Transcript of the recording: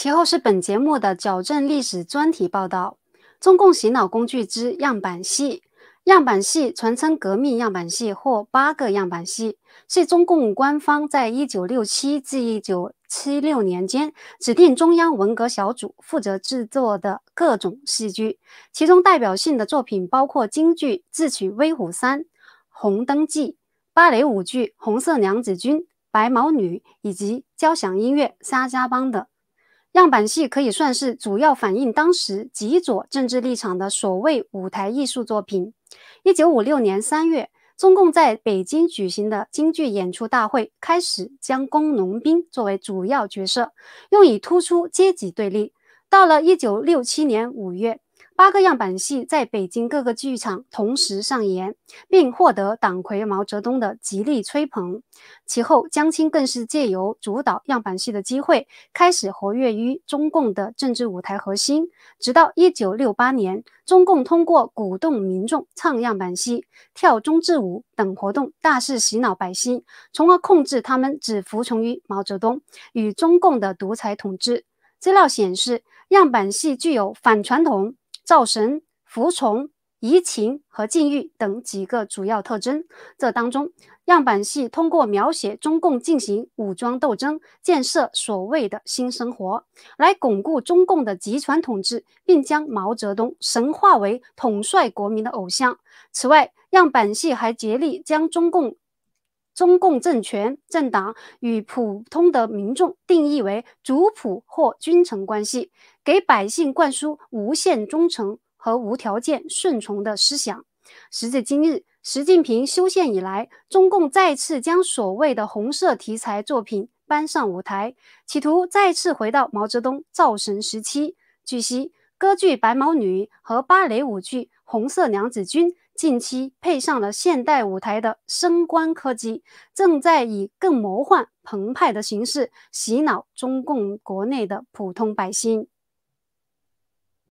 其后是本节目的矫正历史专题报道：中共洗脑工具之样板戏。样板戏全称“革命样板戏”或“八个样板戏”，是中共官方在一九六七至一九七六年间指定中央文革小组负责制作的各种戏剧。其中代表性的作品包括京剧自取威虎山、红灯记、芭蕾舞剧红色娘子军、白毛女，以及交响音乐沙家浜等。样板戏可以算是主要反映当时极左政治立场的所谓舞台艺术作品。一九五六年三月，中共在北京举行的京剧演出大会开始将工农兵作为主要角色，用以突出阶级对立。到了一九六七年五月。八个样板戏在北京各个剧场同时上演，并获得党魁毛泽东的极力吹捧。其后，江青更是借由主导样板戏的机会，开始活跃于中共的政治舞台核心。直到一九六八年，中共通过鼓动民众唱样板戏、跳中字舞等活动，大肆洗脑百姓，从而控制他们只服从于毛泽东与中共的独裁统治。资料显示，样板戏具有反传统。造神、服从、移情和禁欲等几个主要特征。这当中，样板戏通过描写中共进行武装斗争、建设所谓的新生活，来巩固中共的集权统治，并将毛泽东神化为统帅国民的偶像。此外，样板戏还竭力将中共。中共政权、政党与普通的民众定义为主仆或君臣关系，给百姓灌输无限忠诚和无条件顺从的思想。时至今日，习近平修宪以来，中共再次将所谓的红色题材作品搬上舞台，企图再次回到毛泽东造神时期。据悉，歌剧《白毛女》和芭蕾舞剧。红色娘子军近期配上了现代舞台的声光科技，正在以更魔幻、澎湃的形式洗脑中共国内的普通百姓。